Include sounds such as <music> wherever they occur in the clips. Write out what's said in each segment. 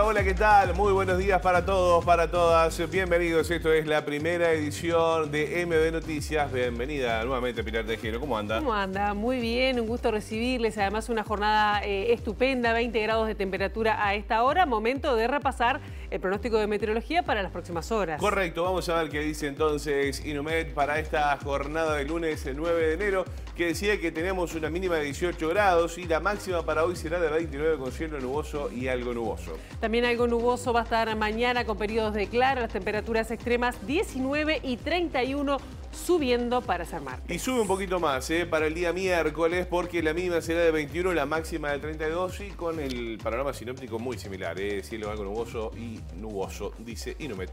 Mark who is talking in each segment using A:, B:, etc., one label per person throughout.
A: Hola, ¿qué tal? Muy buenos días para todos, para todas. Bienvenidos. Esto es la primera edición de MB Noticias. Bienvenida nuevamente, Pilar Tejero. ¿Cómo anda? ¿Cómo
B: anda? Muy bien, un gusto recibirles. Además, una jornada eh, estupenda, 20 grados de temperatura a esta hora. Momento de repasar el pronóstico de meteorología para las próximas horas. Correcto,
A: vamos a ver qué dice entonces Inumet para esta jornada de lunes el 9 de enero, que decía que tenemos una mínima de 18 grados y la máxima para hoy será de 29 con cielo nuboso y algo nuboso.
B: También algo nuboso va a estar mañana con periodos de claro, las temperaturas extremas 19 y 31 subiendo para San Martín.
A: Y sube un poquito más eh, para el día miércoles porque la mínima será de 21, la máxima de 32 y con el panorama sinóptico muy similar. ¿eh? Cielo algo nuboso y nuboso, dice Inumet.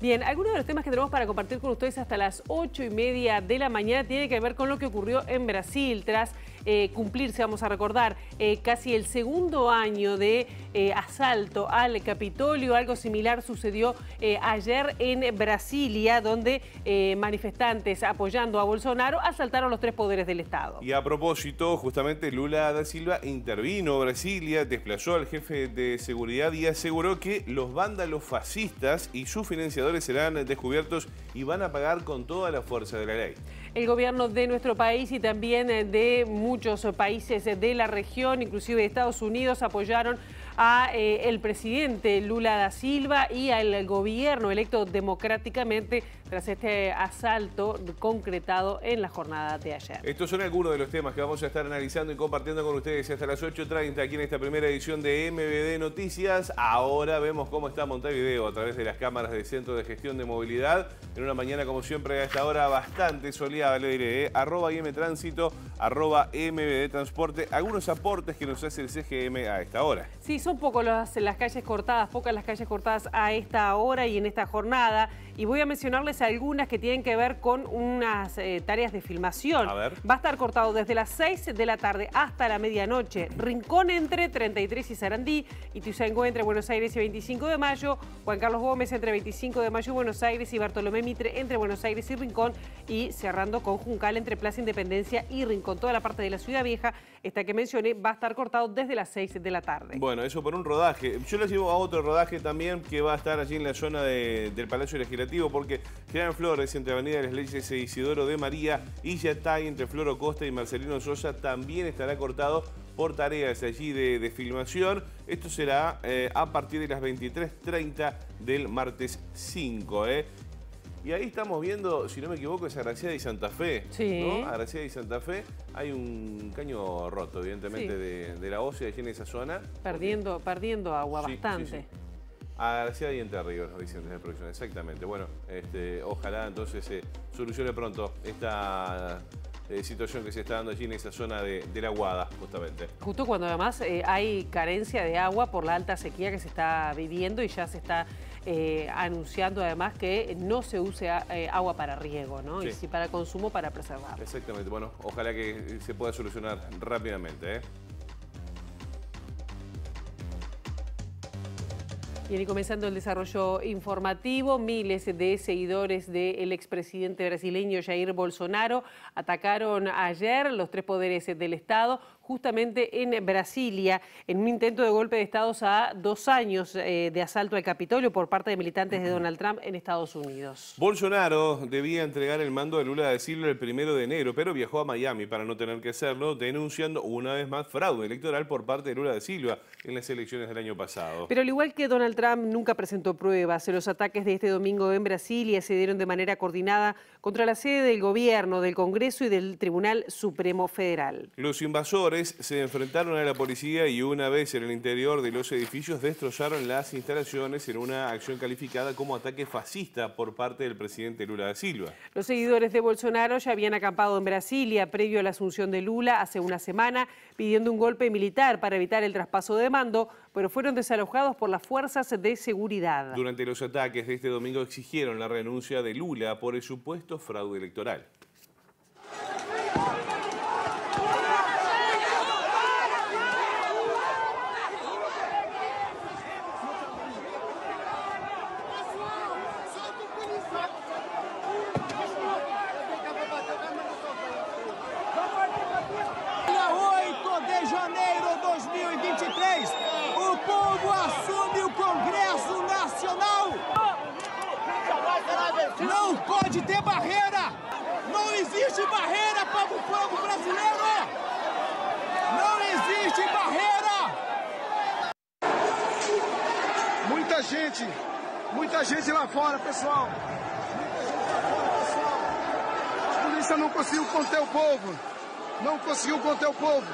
B: Bien, algunos de los temas que tenemos para compartir con ustedes hasta las 8 y media de la mañana tiene que ver con lo que ocurrió en Brasil tras eh, cumplirse, vamos a recordar, eh, casi el segundo año de eh, asalto al Capitolio. Algo similar sucedió ayer en Brasilia, donde manifestantes apoyando a Bolsonaro asaltaron los tres poderes del Estado.
A: Y a propósito, justamente Lula da Silva intervino Brasilia, desplazó al jefe de seguridad y aseguró que los vándalos fascistas y sus financiadores serán descubiertos y van a pagar con toda la fuerza de la ley
B: el gobierno de nuestro país y también eh, de muchos países eh, de la región, inclusive de Estados Unidos, apoyaron a eh, el presidente Lula da Silva y al gobierno electo democráticamente tras este asalto concretado en la jornada de ayer.
A: Estos son algunos de los temas que vamos a estar analizando y compartiendo con ustedes hasta las 8.30 aquí en esta primera edición de MBD Noticias. Ahora vemos cómo está Montevideo a través de las cámaras del Centro de Gestión de Movilidad. En una mañana, como siempre, a esta hora bastante soleada, le diré, ¿eh? arroba IMTránsito, arroba MBD Transporte. Algunos aportes que nos hace el CGM a esta hora.
B: Sí, son pocos las, las calles cortadas, pocas las calles cortadas a esta hora y en esta jornada. Y voy a mencionarles algunas que tienen que ver con unas eh, tareas de filmación. A ver. Va a estar cortado desde las 6 de la tarde hasta la medianoche. Rincón entre 33 y Sarandí, Ituzaingó entre Buenos Aires y 25 de mayo, Juan Carlos Gómez entre 25 de mayo y Buenos Aires y Bartolomé Mitre entre Buenos Aires y Rincón y cerrando con Juncal entre Plaza Independencia y Rincón. Toda la parte de la Ciudad Vieja, esta que mencioné, va a estar cortado desde las 6 de la tarde.
A: Bueno, eso por un rodaje. Yo les llevo a otro rodaje también que va a estar allí en la zona del Palacio Legislativo porque Gran Flores entre Avenida de las Leyes e Isidoro de María y está entre Floro Costa y Marcelino Sosa también estará cortado por tareas allí de, filmación. Esto será eh, a partir de las 23.30 del martes 5. Eh. Y ahí estamos viendo, si no me equivoco, es Graciada y Santa Fe. Sí. ¿no? y Santa Fe. Hay un caño roto, evidentemente, de, la ósea aquí en esa zona.
B: Perdiendo, perdiendo agua bastante.
A: A García y Entre Ríos nos de producción, exactamente. Bueno, este, ojalá entonces se eh, solucione pronto esta eh, situación que se está dando allí en esa zona de, de la Guada, justamente.
B: Justo cuando además eh, hay carencia de agua por la alta sequía que se está viviendo y ya se está anunciando además que no se use agua para riego, ¿no? Y si para consumo, para preservar.
A: Exactamente, bueno, ojalá que se pueda solucionar rápidamente,
B: Y comenzando el desarrollo informativo. Miles de seguidores del expresidente brasileño Jair Bolsonaro atacaron ayer los tres poderes del Estado justamente en Brasilia, en un intento de golpe de Estado a dos años eh, de asalto al Capitolio por parte de militantes de Donald Trump en Estados Unidos.
A: Bolsonaro debía entregar el mando de Lula de Silva el primero de enero, pero viajó a Miami para no tener que hacerlo, denunciando una vez más fraude electoral por parte de Lula de Silva en las elecciones del año pasado. Pero
B: al igual que Donald Trump nunca presentó pruebas, los ataques de este domingo en Brasilia se dieron de manera coordinada contra la sede del Gobierno, del Congreso y del Tribunal Supremo Federal.
A: Los invasores se enfrentaron a la policía y una vez en el interior de los edificios destrozaron las instalaciones en una acción calificada como ataque fascista por parte del presidente Lula da Silva.
B: Los seguidores de Bolsonaro ya habían acampado en Brasilia previo a la asunción de Lula hace una semana pidiendo un golpe militar para evitar el traspaso de mando pero fueron desalojados por las fuerzas de seguridad.
A: Durante los ataques de este domingo exigieron la renuncia de Lula por el supuesto fraude electoral.
C: existe barreira para o povo brasileiro! Não existe barreira!
A: Muita gente, muita gente lá fora, pessoal. Muita gente lá fora, pessoal. A polícia não conseguiu conter o povo. Não conseguiu conter o povo.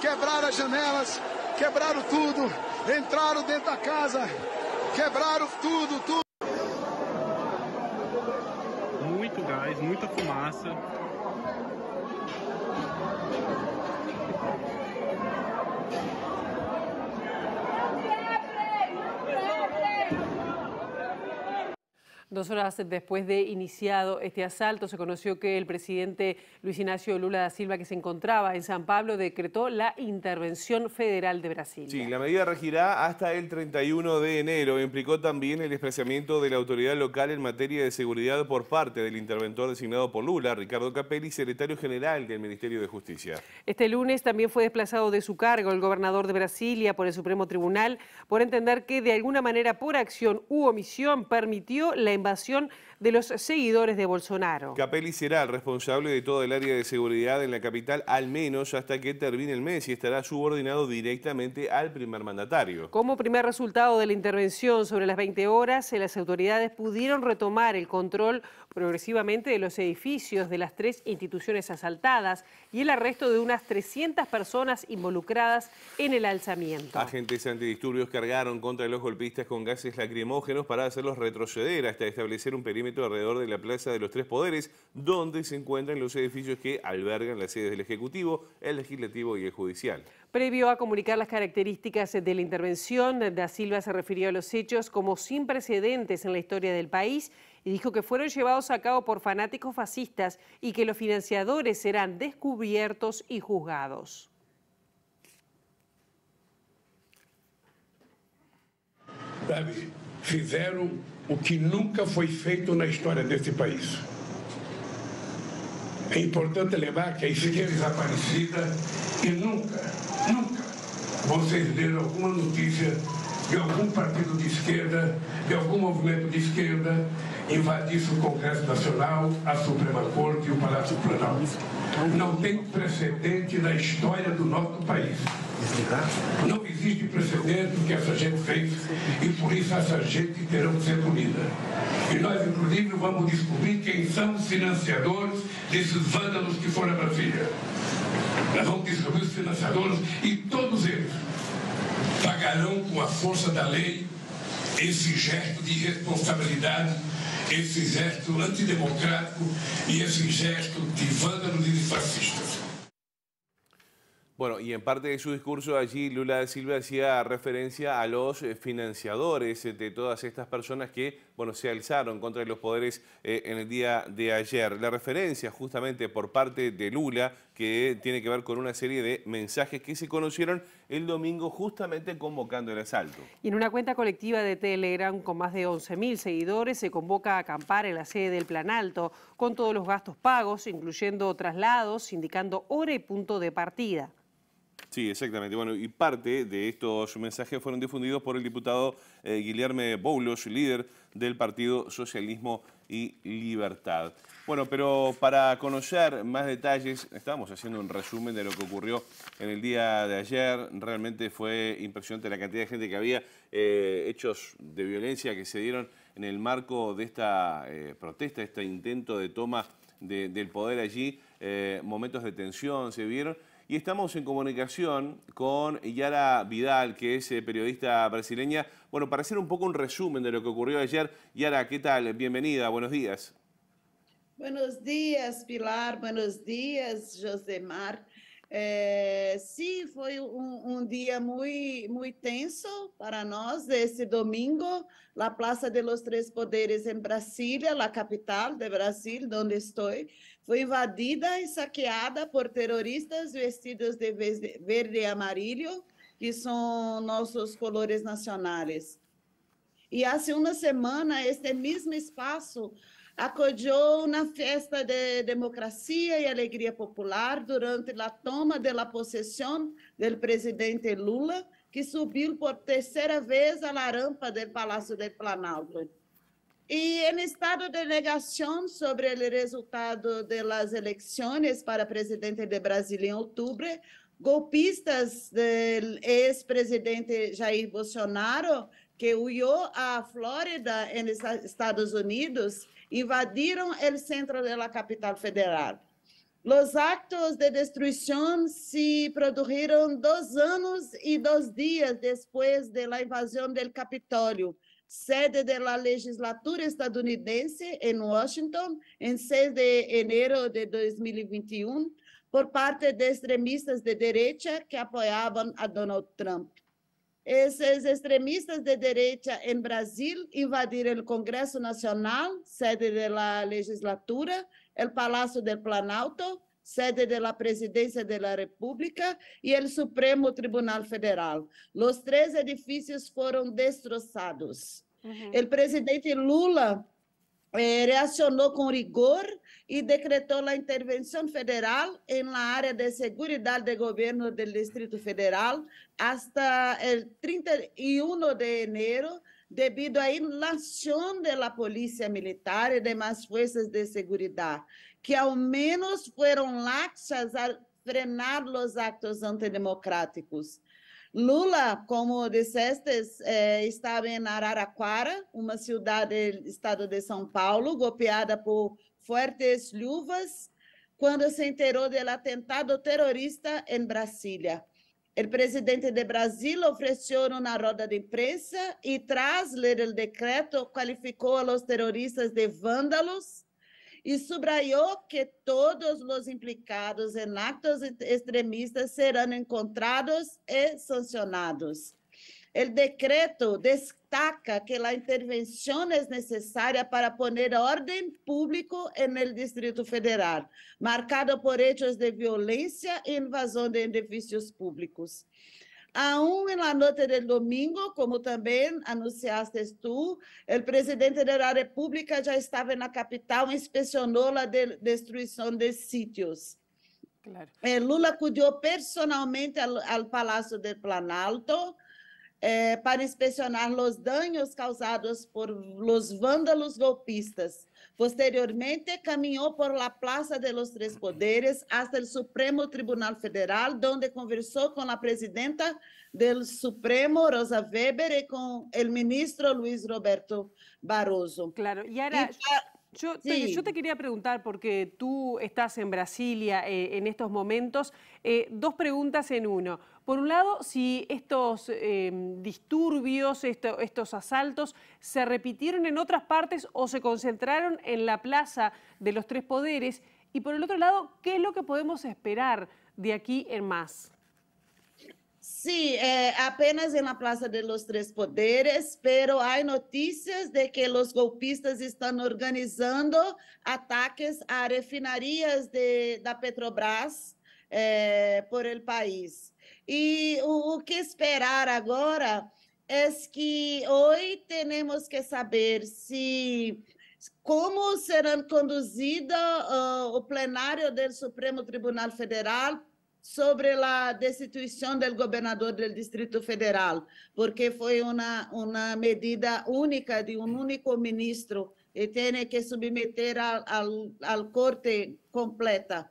A: Quebraram as janelas, quebraram tudo, entraram dentro da casa, quebraram
B: tudo, tudo.
A: muita fumaça.
B: Dos horas después de iniciado este asalto, se conoció que el presidente Luis Ignacio Lula da Silva, que se encontraba en San Pablo, decretó la intervención federal de Brasil.
A: Sí, la medida regirá hasta el 31 de enero. Implicó también el desplazamiento de la autoridad local en materia de seguridad por parte del interventor designado por Lula, Ricardo Capelli, secretario general del Ministerio de Justicia.
B: Este lunes también fue desplazado de su cargo el gobernador de Brasilia por el Supremo Tribunal por entender que de alguna manera por acción u omisión permitió la invasión de los seguidores de Bolsonaro.
A: Capelli será el responsable de todo el área de seguridad en la capital, al menos hasta que termine el mes, y estará subordinado directamente al primer mandatario.
B: Como primer resultado de la intervención sobre las 20 horas, eh, las autoridades pudieron retomar el control progresivamente de los edificios de las tres instituciones asaltadas y el arresto de unas 300 personas involucradas en el alzamiento.
A: Agentes antidisturbios cargaron contra los golpistas con gases lacrimógenos para hacerlos retroceder hasta establecer un perímetro alrededor de la Plaza de los Tres Poderes, donde se encuentran los edificios que albergan las sedes del Ejecutivo, el Legislativo y el Judicial.
B: Previo a comunicar las características de la intervención, Da Silva se refirió a los hechos como sin precedentes en la historia del país y dijo que fueron llevados a cabo por fanáticos fascistas y que los financiadores serán descubiertos y juzgados.
A: o que nunca foi feito na história desse país. É importante lembrar que a esquerda é desaparecida e nunca, nunca vocês leram alguma notícia de algum partido de esquerda, de algum movimento de esquerda, invadisse o Congresso Nacional, a Suprema Corte e o Palácio Planalto. Não tem precedente na história do nosso país desligar? Não existe precedente que essa gente fez e por isso essa gente terá que ser punida. E nós, inclusive, vamos descobrir quem são os financiadores desses vândalos que foram a Brasília. Nós vamos descobrir os financiadores e todos eles pagarão com a força da lei esse gesto de irresponsabilidade, esse gesto antidemocrático e esse gesto de vândalos e de fascistas. Bueno, y en parte de su discurso allí, Lula Silva hacía referencia a los eh, financiadores eh, de todas estas personas que, bueno, se alzaron contra los poderes eh, en el día de ayer. La referencia justamente por parte de Lula, que tiene que ver con una serie de mensajes que se conocieron el domingo justamente convocando el asalto.
B: Y en una cuenta colectiva de Telegram con más de 11.000 seguidores se convoca a acampar en la sede del Planalto con todos los gastos pagos, incluyendo traslados, indicando hora y punto de partida.
A: Sí, exactamente. Bueno, y parte de estos mensajes fueron difundidos por el diputado eh, Guillermo Boulos, líder del Partido Socialismo y Libertad. Bueno, pero para conocer más detalles, estábamos haciendo un resumen de lo que ocurrió en el día de ayer. Realmente fue impresionante la cantidad de gente que había, eh, hechos de violencia que se dieron en el marco de esta eh, protesta, este intento de toma del poder allí, momentos de tensión se vieron y estamos en comunicación con Yara Vidal, que es eh, periodista brasileña. Bueno, para hacer un poco un resumen de lo que ocurrió ayer, Yara, ¿qué tal? Bienvenida, buenos días.
D: Buenos días, Pilar, buenos días, Josemar. Eh, sí, fue un día muy muy tenso para nosotros este domingo, La Plaza de los Tres Poderes, en Brasilia, la capital de Brasil, donde estoy. foi invadida e saqueada por terroristas vestidos de verde e amarelo, que são nossos colores nacionais. E há uma semana, este mesmo espaço acolheu na festa de democracia e alegria popular durante a toma da posseção do presidente Lula, que subiu por terceira vez à rampa do Palácio do Planalto e em estado de negação sobre o resultado de eleições para presidente de Brasil em outubro, golpistas do ex-presidente Jair Bolsonaro, que huyó à Flórida, nos Estados Unidos, invadiram o centro da capital federal. Os actos de destruição se produziram dois anos e dois dias depois da invasão do Capitólio sede de la legislatura estadunidense em Washington, em 6 de enero de 2021, por parte de extremistas de direita que apoiavam a Donald Trump. Esses extremistas de direita em Brasil invadiram o Congresso Nacional, sede da legislatura, o Palácio do Planalto, sede de la Presidencia de la República y el Supremo Tribunal Federal. Los tres edificios fueron destrozados. O uhum. El presidente Lula eh, com rigor e decretou a intervenção federal em la área de segurança de governo do Distrito Federal até o 31 de janeiro, devido à inação da polícia militar e demais forças de segurança que ao menos foram laxas a frenar os actos antidemocráticos. Lula, como disseste, é, estava em Araraquara, uma cidade do estado de São Paulo, golpeada por fortes chuvas, quando se enterou do atentado terrorista em Brasília. O presidente de Brasil ofereceu uma roda de imprensa e, tras ler o decreto, qualificou a los terroristas de vândalos e subrayou que todos os implicados em actos extremistas serão encontrados e sancionados. O decreto destaca que a intervenção é necessária para poner ordem público no Distrito Federal, marcado por hechos de violência e invasão de edifícios públicos. Aún en la noche del domingo, como también anunciaste tú, el presidente de la República ya estaba en la capital e inspecionou la de destruição de sitios. Claro. Eh, Lula acudiu personalmente ao, Palácio do Planalto eh, para inspecionar os danos causados por los vândalos golpistas. Posteriormente caminó por la Plaza de los Tres Poderes hasta el Supremo Tribunal Federal, donde conversó con la presidenta del Supremo, Rosa Weber, y con el ministro Luis Roberto
B: Barroso. Claro, y ahora... Yo, te, quería preguntar, porque tú estás en Brasilia eh, en estos momentos, eh, dos preguntas en uno. Por un lado, si estos em, disturbios, estos asaltos se repitieron en otras partes o se concentraron en la plaza de los tres poderes. Y por el otro lado, ¿qué es lo que podemos esperar de aquí en más?
D: Sí, eh, apenas en la Plaza de los Tres Poderes, pero hay noticias de que los golpistas están organizando ataques a refinerías de, la Petrobras eh, por el país. E o, o que esperar agora é que hoje temos que saber se como será conduzida uh, o plenário do Supremo Tribunal Federal sobre a destituição do governador do Distrito Federal, porque foi uma, uma medida única de um único ministro e tem que submeter ao, ao corte completa.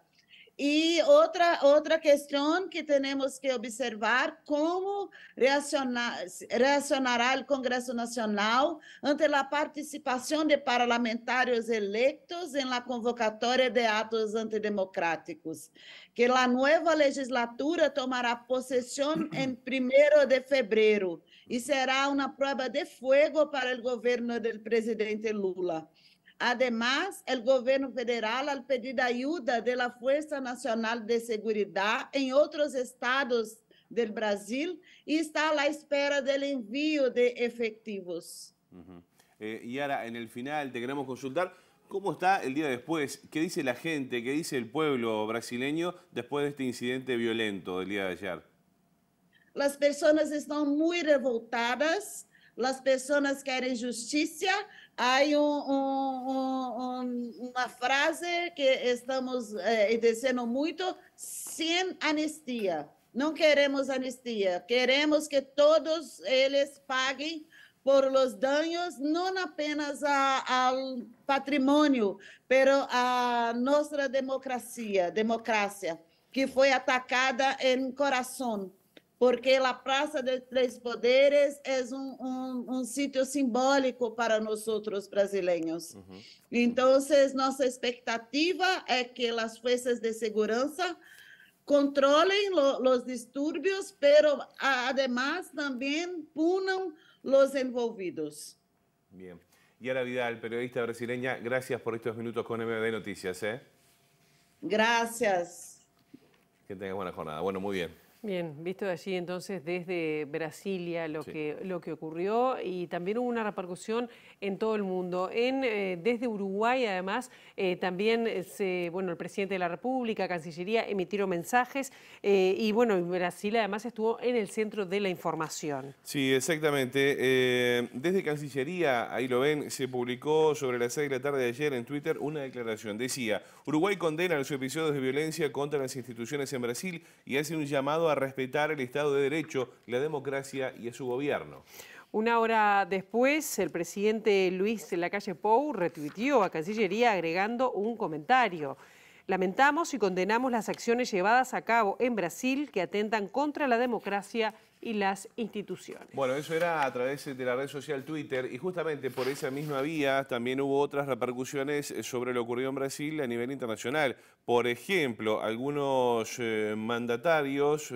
D: E outra, outra questão que temos que observar como reacionar, reacionará o Congresso Nacional ante a participação de parlamentares eleitos em la convocatória de atos antidemocráticos, que a nova legislatura tomará possessão em 1 de fevereiro e será uma prova de fogo para o governo do presidente Lula. Además, el gobierno federal, al pedir ayuda de la Fuerza Nacional de Seguridad en otros estados del Brasil, está a la espera del envío de efectivos.
A: Eh, y ahora, en el final, te queremos consultar, ¿cómo está el día después? ¿Qué dice la gente, qué dice el pueblo brasileño después de este incidente violento del día de ayer?
D: Las personas están muy revoltadas, las personas quieren justicia, há um, um, uma frase que estamos eh, dizendo muito, sem anistia. Não queremos anistia, queremos que todos eles paguem por os danos, não apenas ao patrimônio, pero a nossa democracia, democracia que foi atacada em coração. porque la Plaza de Tres Poderes es un sitio simbólico para nosotros brasileños. Entonces, nuestra expectativa es que las fuerzas de seguridad controlen los disturbios, pero además también punan los envolvidos.
A: Bien. Y vida Vidal, periodista brasileña, gracias por estos minutos con MBD Noticias. ¿eh?
B: Gracias.
A: Que tenga buena jornada. Bueno, muy bien.
B: Bien, visto de allí entonces desde Brasilia lo, que, lo que ocurrió y también hubo una repercusión en todo el mundo. En, eh, desde Uruguay además eh, también bueno, el presidente de la República, Cancillería emitieron mensajes eh, y bueno, Brasil además estuvo en el centro de la información.
A: Sí, exactamente. desde Cancillería, ahí lo ven, se publicó sobre las 6 de la tarde de ayer en Twitter una declaración. Decía, Uruguay condena los episodios de violencia contra las instituciones en Brasil y hace un llamado a a respetar el Estado de Derecho, la democracia y a su gobierno.
B: Una hora después, el presidente Luis Lacalle Pou retuiteó a Cancillería agregando un comentario. Lamentamos y condenamos las acciones llevadas a cabo en Brasil que atentan contra la democracia y las instituciones.
A: Bueno, eso era a través de la red social Twitter y justamente por esa misma vía también hubo otras repercusiones eh, sobre lo ocurrido en Brasil a nivel internacional. Por ejemplo, algunos eh, mandatarios...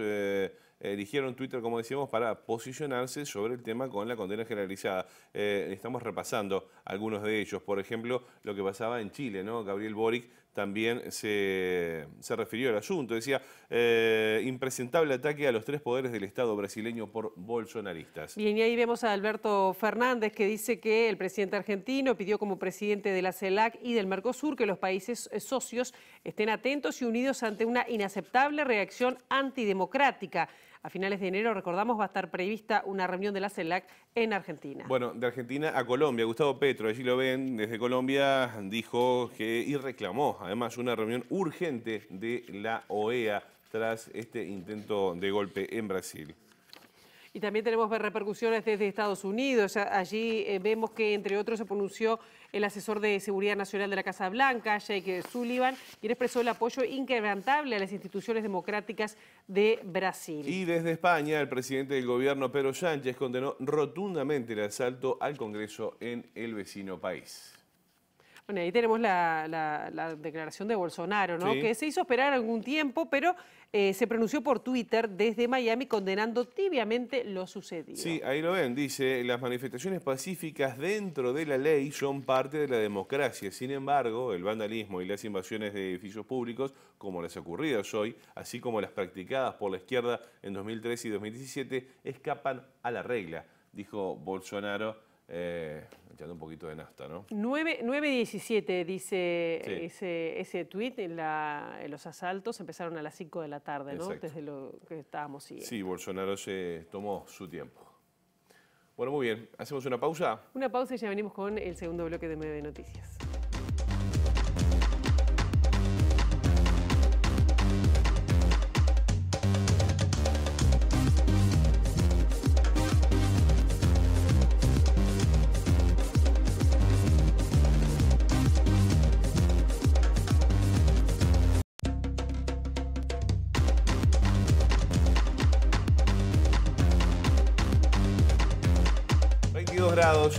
A: eligieron eh, Twitter, como decíamos, para posicionarse sobre el tema con la condena generalizada. estamos repasando algunos de ellos. Por ejemplo, lo que pasaba en Chile, ¿no? Gabriel Boric también se, refirió al asunto. Decía, eh, impresentable ataque a los tres poderes del Estado brasileño por bolsonaristas.
B: Bien, y ahí vemos a Alberto Fernández que dice que el presidente argentino pidió como presidente de la CELAC y del Mercosur que los países eh, socios estén atentos y unidos ante una inaceptable reacción antidemocrática. A finales de enero, recordamos, va a estar prevista una reunión de la CELAC en Argentina.
A: Bueno, de Argentina a Colombia. Gustavo Petro, allí lo ven, desde Colombia dijo que y reclamó además una reunión urgente de la OEA tras este intento de golpe en Brasil.
B: Y también tenemos repercusiones desde Estados Unidos. Allí eh, vemos que, entre otros, se pronunció el asesor de Seguridad Nacional de la Casa Blanca, Jake Sullivan, quien expresó el apoyo inquebrantable a las instituciones democráticas de Brasil. Y
A: desde España, el presidente del gobierno, Pedro Sánchez, condenó rotundamente el asalto al Congreso en el vecino país.
B: Bueno, ahí tenemos la, declaración de Bolsonaro, ¿no? Que se hizo esperar algún tiempo, pero eh, se pronunció por Twitter desde Miami condenando tibiamente lo sucedido.
A: Sí, ahí lo ven, dice, las manifestaciones pacíficas dentro de la ley son parte de la democracia. Sin embargo, el vandalismo y las invasiones de edificios públicos, como las ocurridas hoy, así como las practicadas por la izquierda en 2013 y 2017, escapan a la regla, dijo Bolsonaro eh, echando un poquito de nasta ¿no?
B: 9.17 dice ese, ese tuit, los asaltos empezaron a las 5 de la tarde, ¿no? Desde lo que estábamos siguiendo. Sí,
A: Bolsonaro se tomó su tiempo. Bueno, muy bien, hacemos una pausa.
B: Una pausa y ya venimos con el segundo bloque de de Noticias.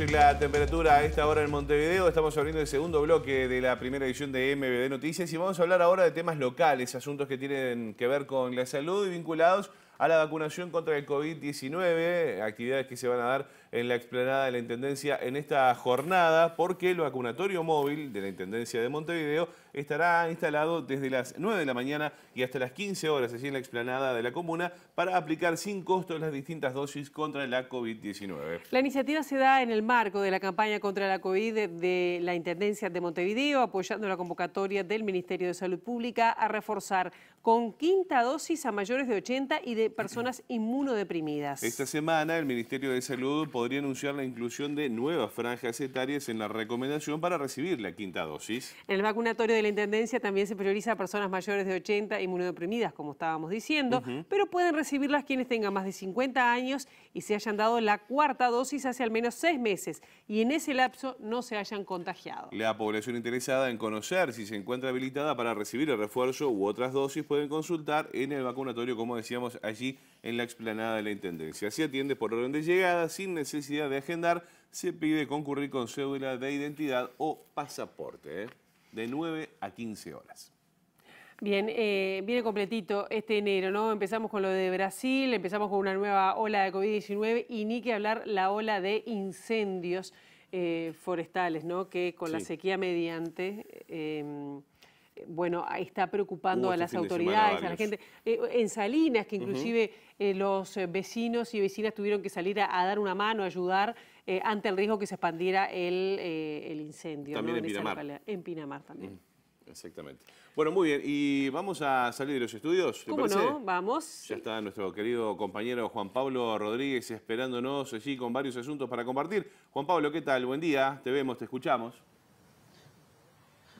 A: y la temperatura a esta hora en Montevideo. Estamos abriendo el segundo bloque de la primera edición de MBD Noticias y vamos a hablar ahora de temas locales, asuntos que tienen que ver con la salud y vinculados a la vacunación contra el COVID-19, actividades que se van a dar en la explanada de la Intendencia en esta jornada porque el vacunatorio móvil de la Intendencia de Montevideo estará instalado desde las 9 de la mañana y hasta las 15 horas así en la explanada de la comuna para aplicar sin costo las distintas dosis contra la COVID-19.
B: La iniciativa se da en el marco de la campaña contra la COVID de la Intendencia de Montevideo, apoyando la convocatoria del Ministerio de Salud Pública a reforzar con quinta dosis a mayores de 80 y de personas inmunodeprimidas. Esta
A: semana el Ministerio de Salud podría anunciar la inclusión de nuevas franjas etarias en la recomendación para recibir la quinta dosis.
B: En el vacunatorio de la Intendencia también se prioriza a personas mayores de 80 inmunodeprimidas, como estábamos diciendo, pero pueden recibirlas quienes tengan más de 50 años y se hayan dado la cuarta dosis hace al menos seis meses y en ese lapso no se hayan contagiado.
A: La población interesada en conocer si se encuentra habilitada para recibir el refuerzo u otras dosis pueden consultar en el vacunatorio, como decíamos, allí en la explanada de la Intendencia. Se atiende por orden de llegada sin necesidad necesidad de agendar, se pide concurrir con cédula de identidad o pasaporte, ¿eh? de 9 a 15 horas.
B: Bien, eh, viene completito este enero, ¿no? Empezamos con lo de Brasil, empezamos con una nueva ola de COVID-19 y ni que hablar la ola de incendios eh, forestales, ¿no? Que con la sequía mediante bueno, está preocupando a este las autoridades, a la gente. Eh, en Salinas, que inclusive eh, los eh, vecinos y vecinas tuvieron que salir a, dar una mano, a ayudar ante el riesgo que se expandiera el, incendio. en, Pinamar. En Pinamar también.
A: Exactamente. Bueno, muy bien. Y vamos a salir de los estudios. ¿Cómo no? Vamos. Ya está nuestro querido compañero Juan Pablo Rodríguez esperándonos allí con varios asuntos para compartir. Juan Pablo, ¿qué tal? Buen día. Te
C: vemos, te escuchamos.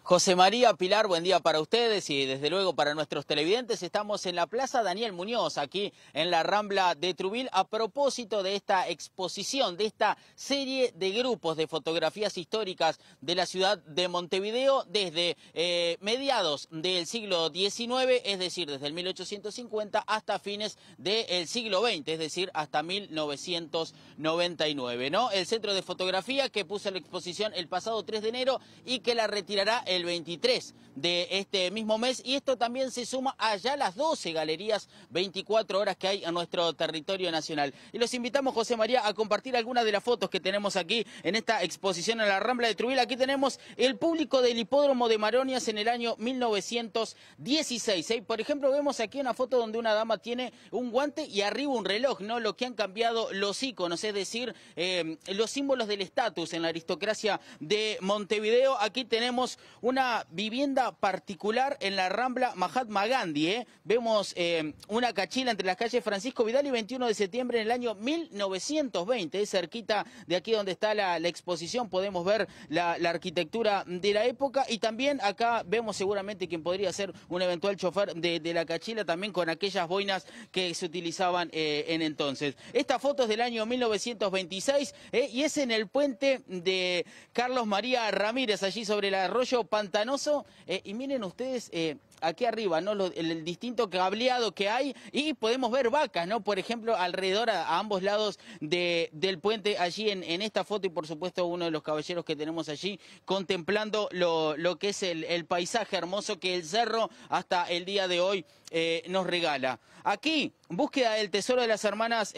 C: José María Pilar, buen día para ustedes y desde luego para nuestros televidentes. Estamos en la Plaza Daniel Muñoz, aquí en la Rambla de Trubil, a propósito de esta exposición, de esta serie de grupos de fotografías históricas de la ciudad de Montevideo desde eh, mediados del siglo XIX, es decir, desde el 1850 hasta fines del siglo XX, es decir, hasta 1999. ¿no? El Centro de Fotografía que puso la exposición el pasado 3 de enero y que la retirará el el 23 de este mismo mes y esto también se suma allá las 12 galerías 24 horas que hay en nuestro territorio nacional. Y los invitamos, José María, a compartir algunas de las fotos que tenemos aquí en esta exposición en la Rambla de Trujillo. Aquí tenemos el público del hipódromo de Maronias en el año 1916. ¿eh? Por ejemplo, vemos aquí una foto donde una dama tiene un guante y arriba un reloj, ¿no? Lo que han cambiado los iconos es decir, eh, los símbolos del estatus en la aristocracia de Montevideo. Aquí tenemos una vivienda particular en la Rambla Mahatma Gandhi. ¿eh? Vemos eh, una cachila entre las calles Francisco Vidal y 21 de septiembre en el año 1920, ¿eh? cerquita de aquí donde está la, exposición, podemos ver la, arquitectura de la época y también acá vemos seguramente quien podría ser un eventual chofer de, de la cachila, también con aquellas boinas que se utilizaban en entonces. Esta foto es del año 1926 y es en el puente de Carlos María Ramírez, allí sobre el arroyo pantanoso. Eh, y miren ustedes eh, aquí arriba, ¿no? el, distinto cableado que hay. Y podemos ver vacas, ¿no? Por ejemplo, alrededor a, ambos lados de, del puente, allí en, en, esta foto. Y por supuesto, uno de los caballeros que tenemos allí contemplando lo, lo que es el, paisaje hermoso que el cerro hasta el día de hoy eh, nos regala. Aquí, búsqueda del tesoro de las hermanas.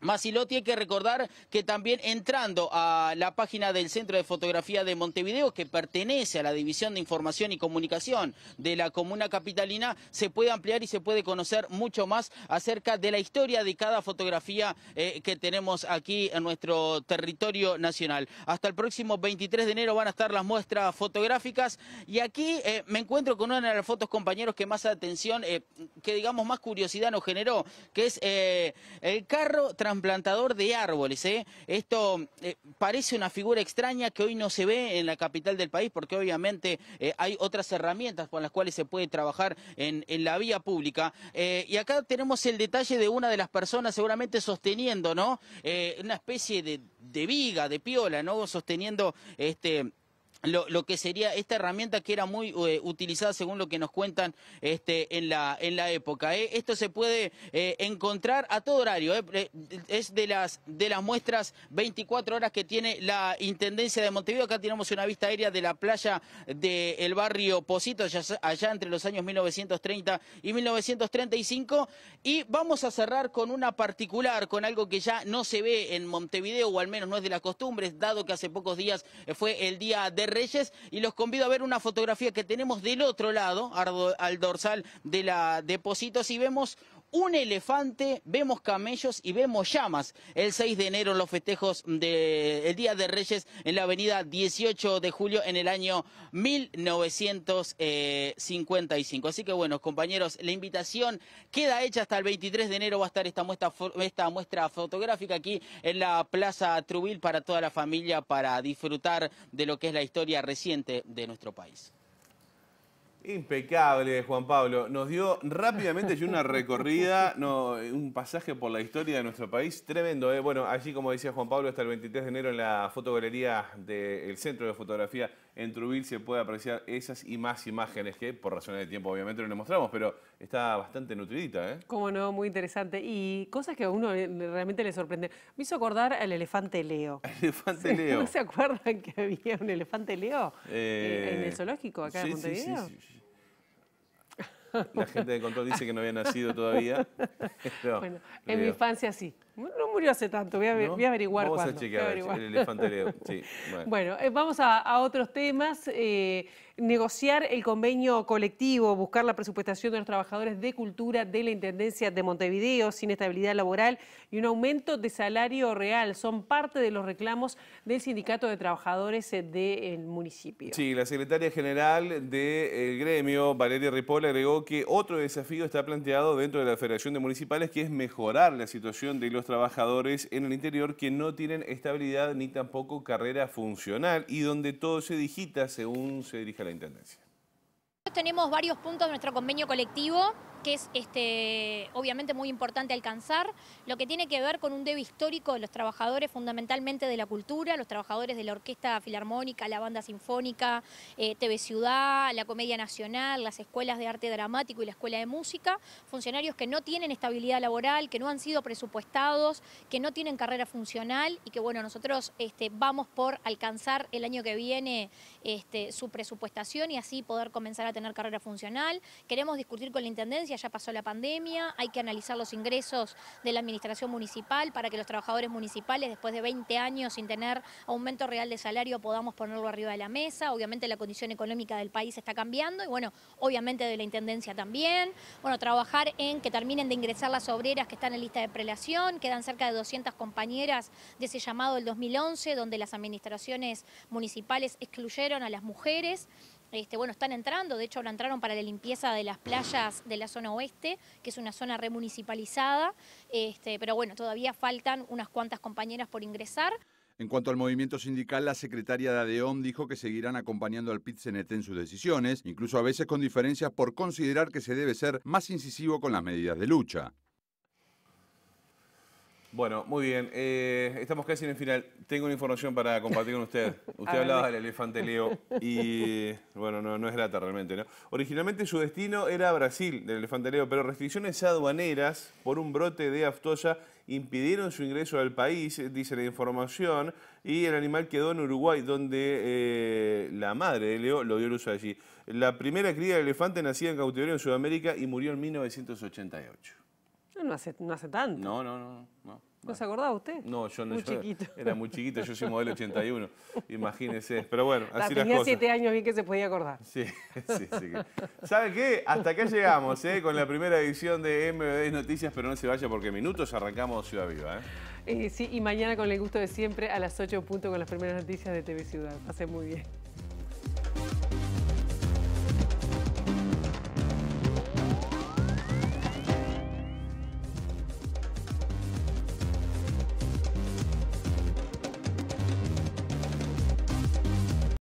C: Masilotti, tiene que recordar que también entrando a la página del Centro de Fotografía de Montevideo, que pertenece a la División de Información y Comunicación de la Comuna Capitalina, se puede ampliar y se puede conocer mucho más acerca de la historia de cada fotografía eh, que tenemos aquí en nuestro territorio nacional. Hasta el próximo 23 de enero van a estar las muestras fotográficas y aquí eh, me encuentro con una de las fotos, compañeros, que más atención, eh, que digamos más curiosidad nos generó, que es el carro Transplantador de árboles. ¿eh? Esto eh, parece una figura extraña que hoy no se ve en la capital del país porque obviamente eh, hay otras herramientas con las cuales se puede trabajar en, la vía pública. Eh, y acá tenemos el detalle de una de las personas seguramente sosteniendo, ¿no? una especie de, de viga, de piola, ¿no? Sosteniendo este lo, que sería esta herramienta que era muy eh, utilizada según lo que nos cuentan este, en, la, en la época. ¿eh? Esto se puede eh, encontrar a todo horario. Es de las, de las muestras 24 horas que tiene la Intendencia de Montevideo. Acá tenemos una vista aérea de la playa del barrio Posito, allá, allá, entre los años 1930 y 1935. Y vamos a cerrar con una particular, con algo que ya no se ve en Montevideo, o al menos no es de las costumbres, dado que hace pocos días fue el día de Reyes y los convido a ver una fotografía que tenemos del otro lado, al dorsal de la Depósitos, y vemos un elefante, vemos camellos y vemos llamas. El 6 de enero en los festejos del Día de Reyes en la avenida 18 de julio en el año 1955. Así que bueno, compañeros, la invitación queda hecha hasta el 23 de enero. Va a estar esta muestra, esta muestra fotográfica aquí en la Plaza Trubil para toda la familia para disfrutar de lo que es la historia reciente de nuestro país.
A: Impecable, Juan Pablo. Nos dio rápidamente una recorrida, no, un pasaje por la historia de nuestro país tremendo. ¿eh? Bueno, allí, como decía Juan Pablo, hasta el 23 de enero en la fotogalería del Centro de Fotografía en Trubil se puede apreciar esas y más imágenes que, por razones de tiempo, obviamente no le mostramos, pero está bastante nutridita. ¿eh?
B: Cómo no, muy interesante. Y cosas que a uno realmente le sorprende. Me hizo acordar al elefante Leo. <laughs>
A: ¿Elefante Leo? ¿No <laughs> se
B: acuerdan que había un elefante Leo eh, en el zoológico acá en Montevideo? Sí, sí,
A: la gente de control dice que no había nacido todavía. <laughs> bueno, en mi infancia
B: sí. No murió hace tanto, voy a, averiguar Vamos a chequear el elefante Leo. Sí, <laughs> bueno, eh, vamos a, otros temas. Eh, negociar el convenio colectivo, buscar la presupuestación de los trabajadores de cultura de la Intendencia de Montevideo sin estabilidad laboral y un aumento de salario real son parte de los reclamos del Sindicato de Trabajadores eh, del municipio.
A: Sí, la secretaria general del eh, gremio, Valeria Ripoll, agregó que otro desafío está planteado dentro de la Federación de Municipales que es mejorar la situación de los trabajadores en el interior que no tienen estabilidad ni tampoco carrera funcional y donde todo se digita según se dirija la Intendencia.
E: Tenemos varios puntos de nuestro convenio colectivo que es este, obviamente muy importante alcanzar, lo que tiene que ver con un debe histórico de los trabajadores, fundamentalmente de la cultura, los trabajadores de la Orquesta Filarmónica, la Banda Sinfónica, eh, TV Ciudad, la Comedia Nacional, las escuelas de arte dramático y la Escuela de Música, funcionarios que no tienen estabilidad laboral, que no han sido presupuestados, que no tienen carrera funcional y que bueno, nosotros este, vamos por alcanzar el año que viene este, su presupuestación y así poder comenzar a tener carrera funcional, queremos discutir con la Intendencia, ya pasó la pandemia, hay que analizar los ingresos de la Administración Municipal para que los trabajadores municipales después de 20 años sin tener aumento real de salario podamos ponerlo arriba de la mesa, obviamente la condición económica del país está cambiando y bueno, obviamente de la Intendencia también, bueno, trabajar en que terminen de ingresar las obreras que están en lista de prelación, quedan cerca de 200 compañeras de ese llamado del 2011 donde las administraciones municipales excluyeron a las mujeres, este, bueno, están entrando, de hecho ahora entraron para la limpieza de las playas de la zona oeste, que es una zona remunicipalizada, este, pero bueno, todavía faltan unas cuantas compañeras por ingresar.
A: En cuanto al movimiento sindical, la secretaria de ADEOM dijo que seguirán acompañando al pit en sus decisiones, incluso a veces con diferencias por considerar que se debe ser más incisivo con las medidas de lucha. Bueno, muy bien. Eh, estamos casi en el final. Tengo una información para compartir con usted. <laughs> Usted hablaba del elefante Leo y, bueno, no, es grata realmente, ¿no? Originalmente su destino era Brasil, del elefante Leo, pero restricciones aduaneras por un brote de aftosa impidieron su ingreso al país, dice la información, y el animal quedó en Uruguay, donde eh, la madre de Leo lo dio luz allí. La primera cría de elefante nacía en cautiverio en Sudamérica y murió en 1988
B: no hace, tanto. No, no, no. ¿No, se acordaba usted? No, yo no. Muy chiquito. <laughs> Era muy chiquito, yo soy modelo 81,
A: imagínese. Pero bueno, así las tenía cosas. siete
B: años, bien que se podía acordar. Sí,
A: <laughs> sí, sí. ¿Sabe qué? Hasta acá llegamos, ¿eh? Con la primera edición de MBD Noticias, pero no se vaya porque minutos arrancamos Ciudad Viva, ¿eh?
B: Eh, sí, y mañana con el gusto de siempre a las 8 punto con las primeras noticias de TV Ciudad. Hace muy bien.